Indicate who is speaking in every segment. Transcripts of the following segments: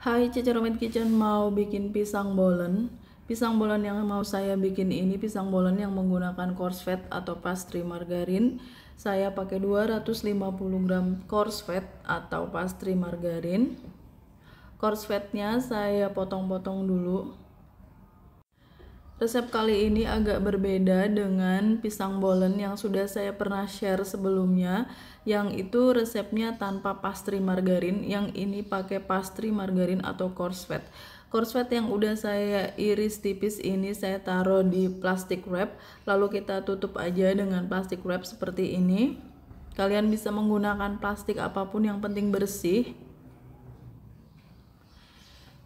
Speaker 1: Hai Ceceromit Kitchen mau bikin pisang bolen Pisang bolen yang mau saya bikin ini pisang bolen yang menggunakan coarse fat atau pastry margarin Saya pakai 250 gram coarse fat atau pastry margarin Coarse fatnya saya potong-potong dulu Resep kali ini agak berbeda dengan pisang bolen yang sudah saya pernah share sebelumnya, yang itu resepnya tanpa pastry margarin, yang ini pakai pastry margarin atau Coarse fat yang udah saya iris tipis ini saya taruh di plastik wrap, lalu kita tutup aja dengan plastik wrap seperti ini. Kalian bisa menggunakan plastik apapun yang penting bersih.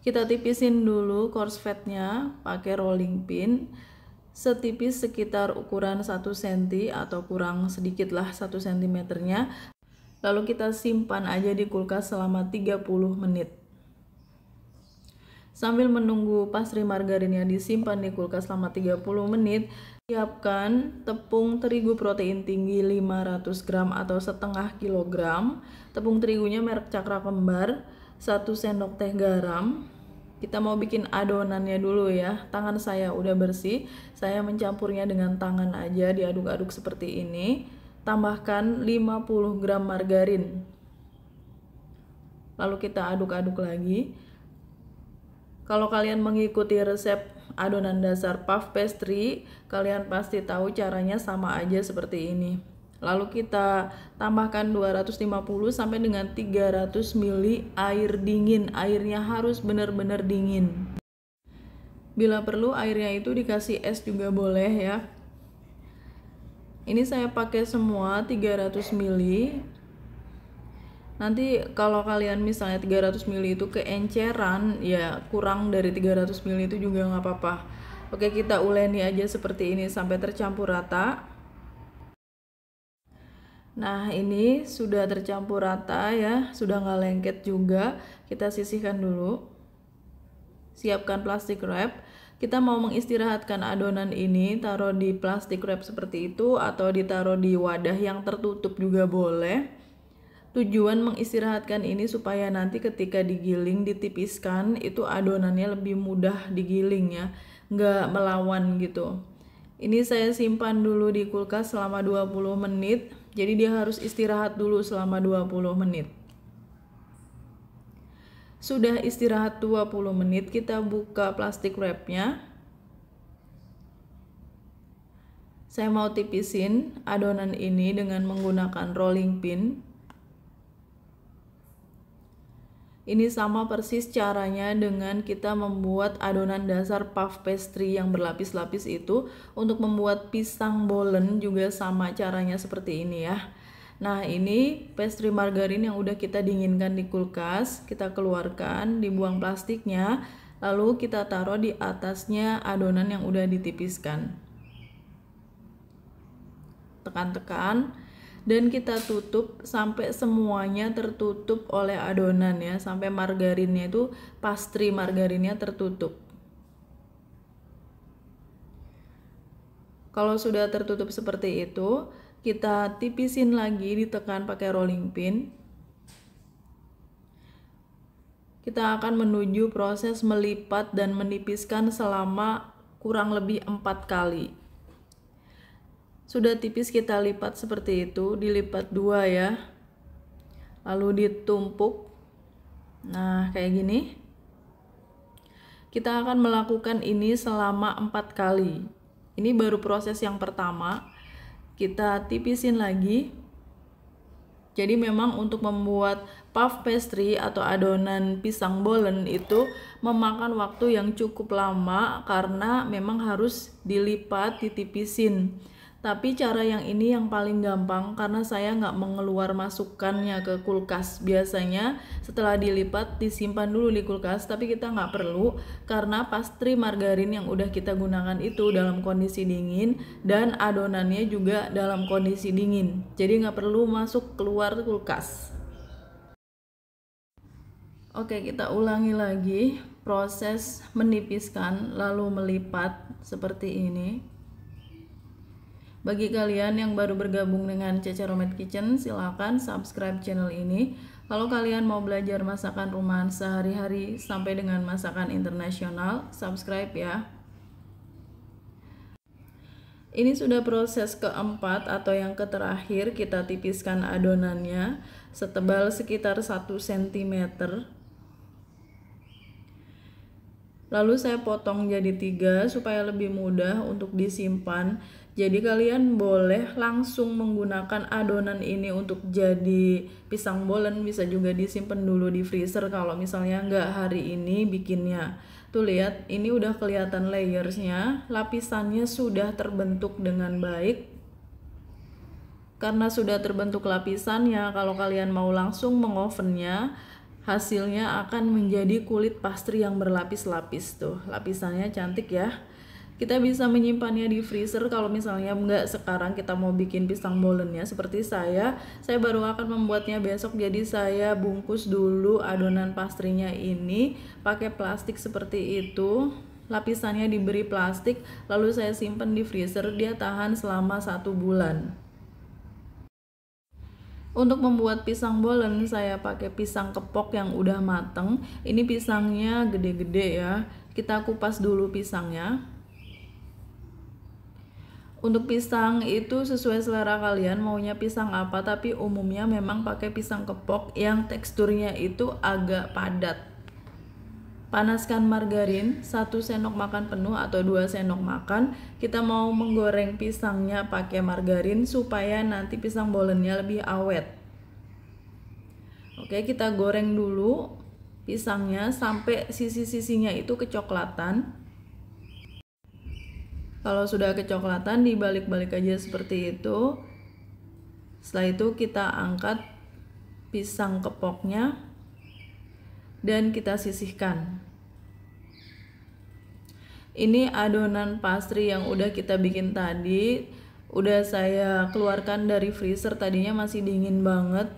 Speaker 1: Kita tipisin dulu korsvetnya pakai rolling pin setipis sekitar ukuran 1 cm atau kurang sedikit lah 1 cm-nya. Lalu kita simpan aja di kulkas selama 30 menit. Sambil menunggu pastry margarinnya disimpan di kulkas selama 30 menit, siapkan tepung terigu protein tinggi 500 gram atau setengah kilogram, tepung terigunya merek Cakra Kembar, 1 sendok teh garam, kita mau bikin adonannya dulu ya tangan saya udah bersih saya mencampurnya dengan tangan aja diaduk-aduk seperti ini tambahkan 50 gram margarin lalu kita aduk-aduk lagi kalau kalian mengikuti resep adonan dasar puff pastry kalian pasti tahu caranya sama aja seperti ini Lalu kita tambahkan 250 sampai dengan 300 ml air dingin. Airnya harus benar-benar dingin. Bila perlu airnya itu dikasih es juga boleh ya. Ini saya pakai semua 300 ml. Nanti kalau kalian misalnya 300 ml itu keenceran ya kurang dari 300 ml itu juga nggak apa-apa. Oke kita uleni aja seperti ini sampai tercampur rata. Nah ini sudah tercampur rata ya, sudah nggak lengket juga. Kita sisihkan dulu. Siapkan plastik wrap. Kita mau mengistirahatkan adonan ini, taruh di plastik wrap seperti itu atau ditaruh di wadah yang tertutup juga boleh. Tujuan mengistirahatkan ini supaya nanti ketika digiling, ditipiskan, itu adonannya lebih mudah digiling ya, nggak melawan gitu. Ini saya simpan dulu di kulkas selama 20 menit jadi dia harus istirahat dulu selama 20 menit. Sudah istirahat 20 menit, kita buka plastik wrapnya. Saya mau tipisin adonan ini dengan menggunakan rolling pin. Ini sama persis caranya dengan kita membuat adonan dasar puff pastry yang berlapis-lapis itu. Untuk membuat pisang bolen juga sama caranya seperti ini ya. Nah ini pastry margarin yang udah kita dinginkan di kulkas, kita keluarkan, dibuang plastiknya, lalu kita taruh di atasnya adonan yang udah ditipiskan. Tekan-tekan dan kita tutup sampai semuanya tertutup oleh adonan ya sampai margarinnya itu pastri margarinnya tertutup kalau sudah tertutup seperti itu kita tipisin lagi ditekan pakai rolling pin kita akan menuju proses melipat dan menipiskan selama kurang lebih empat kali sudah tipis kita lipat seperti itu, dilipat dua ya. Lalu ditumpuk. Nah, kayak gini. Kita akan melakukan ini selama empat kali. Ini baru proses yang pertama. Kita tipisin lagi. Jadi memang untuk membuat puff pastry atau adonan pisang bolen itu memakan waktu yang cukup lama karena memang harus dilipat, ditipisin. Tapi cara yang ini yang paling gampang karena saya nggak mengeluar masukannya ke kulkas. Biasanya setelah dilipat disimpan dulu di kulkas, tapi kita nggak perlu karena pastry margarin yang udah kita gunakan itu dalam kondisi dingin dan adonannya juga dalam kondisi dingin. Jadi nggak perlu masuk keluar kulkas. Oke, kita ulangi lagi proses menipiskan lalu melipat seperti ini. Bagi kalian yang baru bergabung dengan Romet Kitchen, silakan subscribe channel ini. Kalau kalian mau belajar masakan rumahan sehari-hari sampai dengan masakan internasional, subscribe ya. Ini sudah proses keempat atau yang terakhir. kita tipiskan adonannya setebal sekitar 1 cm. Lalu saya potong jadi tiga supaya lebih mudah untuk disimpan jadi kalian boleh langsung menggunakan adonan ini untuk jadi pisang bolen bisa juga disimpan dulu di freezer kalau misalnya nggak hari ini bikinnya. Tuh lihat ini udah kelihatan layersnya, lapisannya sudah terbentuk dengan baik. Karena sudah terbentuk lapisannya, kalau kalian mau langsung mengovennya, hasilnya akan menjadi kulit pastry yang berlapis-lapis tuh. Lapisannya cantik ya kita bisa menyimpannya di freezer kalau misalnya nggak sekarang kita mau bikin pisang bolennya seperti saya saya baru akan membuatnya besok jadi saya bungkus dulu adonan pastrinya ini pakai plastik seperti itu lapisannya diberi plastik lalu saya simpan di freezer dia tahan selama satu bulan untuk membuat pisang bolen, saya pakai pisang kepok yang udah mateng. Ini pisangnya gede-gede ya. Kita kupas dulu pisangnya. Untuk pisang itu sesuai selera kalian maunya pisang apa tapi umumnya memang pakai pisang kepok yang teksturnya itu agak padat. Panaskan margarin 1 sendok makan penuh atau 2 sendok makan. Kita mau menggoreng pisangnya pakai margarin supaya nanti pisang bolennya lebih awet. Oke, kita goreng dulu pisangnya sampai sisi-sisinya itu kecoklatan. Kalau sudah kecoklatan dibalik-balik aja seperti itu. Setelah itu kita angkat pisang kepoknya dan kita sisihkan. Ini adonan pastry yang udah kita bikin tadi, udah saya keluarkan dari freezer tadinya masih dingin banget.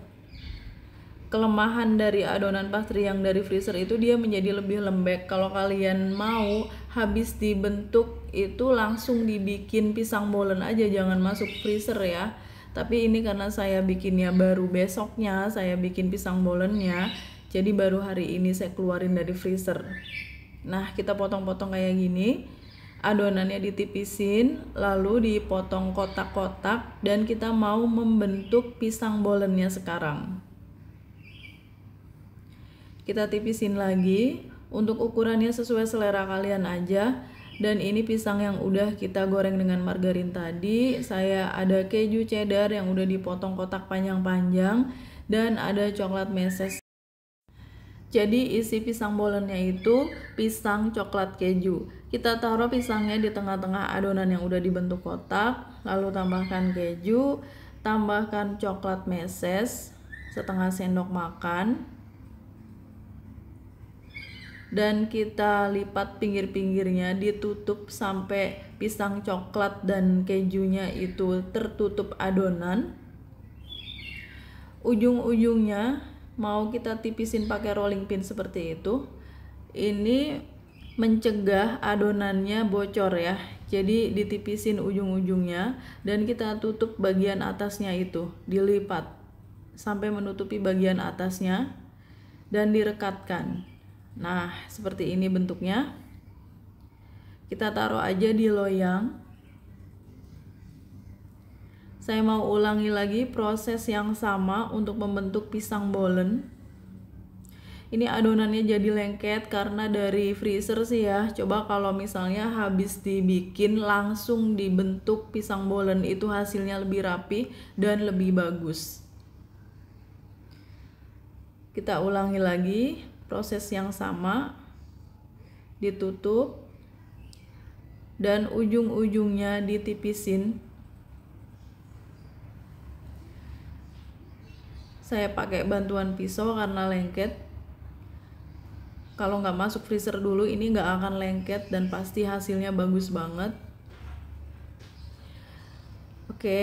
Speaker 1: Kelemahan dari adonan pastry yang dari freezer itu dia menjadi lebih lembek. Kalau kalian mau habis dibentuk itu langsung dibikin pisang bolen aja jangan masuk freezer ya tapi ini karena saya bikinnya baru besoknya saya bikin pisang bolennya jadi baru hari ini saya keluarin dari freezer nah kita potong-potong kayak gini adonannya ditipisin lalu dipotong kotak-kotak dan kita mau membentuk pisang bolennya sekarang kita tipisin lagi untuk ukurannya sesuai selera kalian aja dan ini pisang yang udah kita goreng dengan margarin tadi saya ada keju cheddar yang udah dipotong kotak panjang-panjang dan ada coklat meses jadi isi pisang bolennya itu pisang coklat keju kita taruh pisangnya di tengah-tengah adonan yang udah dibentuk kotak lalu tambahkan keju tambahkan coklat meses setengah sendok makan dan kita lipat pinggir-pinggirnya ditutup sampai pisang coklat dan kejunya itu tertutup adonan ujung-ujungnya mau kita tipisin pakai rolling pin seperti itu ini mencegah adonannya bocor ya jadi ditipisin ujung-ujungnya dan kita tutup bagian atasnya itu dilipat sampai menutupi bagian atasnya dan direkatkan Nah, seperti ini bentuknya. Kita taruh aja di loyang. Saya mau ulangi lagi proses yang sama untuk membentuk pisang bolen. Ini adonannya jadi lengket karena dari freezer sih ya. Coba kalau misalnya habis dibikin langsung dibentuk pisang bolen itu hasilnya lebih rapi dan lebih bagus. Kita ulangi lagi proses yang sama ditutup dan ujung-ujungnya ditipisin saya pakai bantuan pisau karena lengket kalau nggak masuk freezer dulu ini nggak akan lengket dan pasti hasilnya bagus banget oke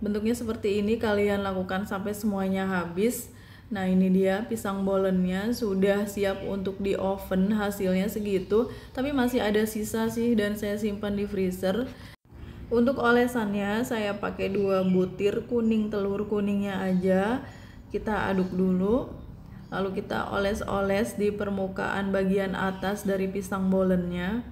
Speaker 1: bentuknya seperti ini kalian lakukan sampai semuanya habis Nah ini dia pisang bolennya sudah siap untuk di oven hasilnya segitu tapi masih ada sisa sih dan saya simpan di freezer untuk olesannya saya pakai dua butir kuning telur kuningnya aja kita aduk dulu lalu kita oles-oles di permukaan bagian atas dari pisang bolennya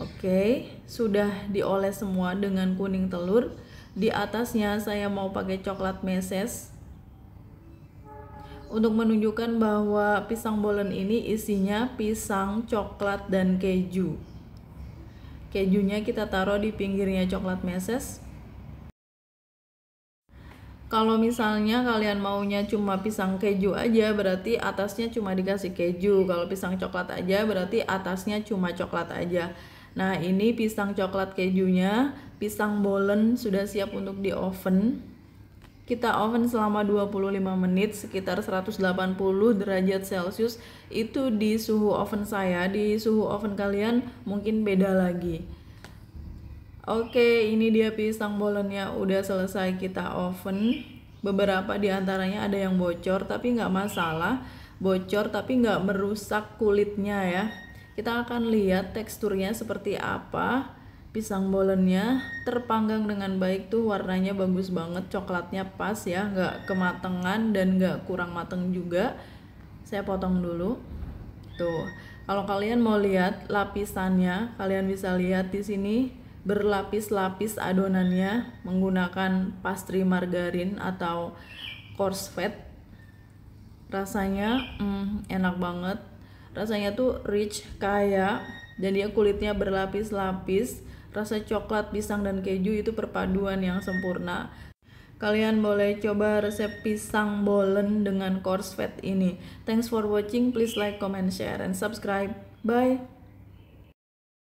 Speaker 1: oke sudah dioles semua dengan kuning telur di atasnya saya mau pakai coklat meses untuk menunjukkan bahwa pisang bolen ini isinya pisang, coklat, dan keju. Kejunya kita taruh di pinggirnya coklat meses. Kalau misalnya kalian maunya cuma pisang keju aja, berarti atasnya cuma dikasih keju. Kalau pisang coklat aja, berarti atasnya cuma coklat aja. Nah ini pisang coklat kejunya, pisang bolen sudah siap untuk di oven. Kita oven selama 25 menit sekitar 180 derajat Celcius. Itu di suhu oven saya, di suhu oven kalian mungkin beda lagi. Oke, ini dia pisang bolennya udah selesai kita oven. Beberapa diantaranya ada yang bocor tapi nggak masalah. Bocor tapi nggak merusak kulitnya ya. Kita akan lihat teksturnya seperti apa. Pisang bolennya terpanggang dengan baik tuh warnanya bagus banget, coklatnya pas ya, nggak kematangan dan nggak kurang mateng juga. Saya potong dulu. Tuh, kalau kalian mau lihat lapisannya, kalian bisa lihat di sini berlapis-lapis adonannya menggunakan pastry margarin atau coarse fat. Rasanya mm, enak banget, rasanya tuh rich kaya dan dia kulitnya berlapis-lapis rasa coklat pisang dan keju itu perpaduan yang sempurna kalian boleh coba resep pisang bolen dengan course fat ini thanks for watching please like comment share and subscribe bye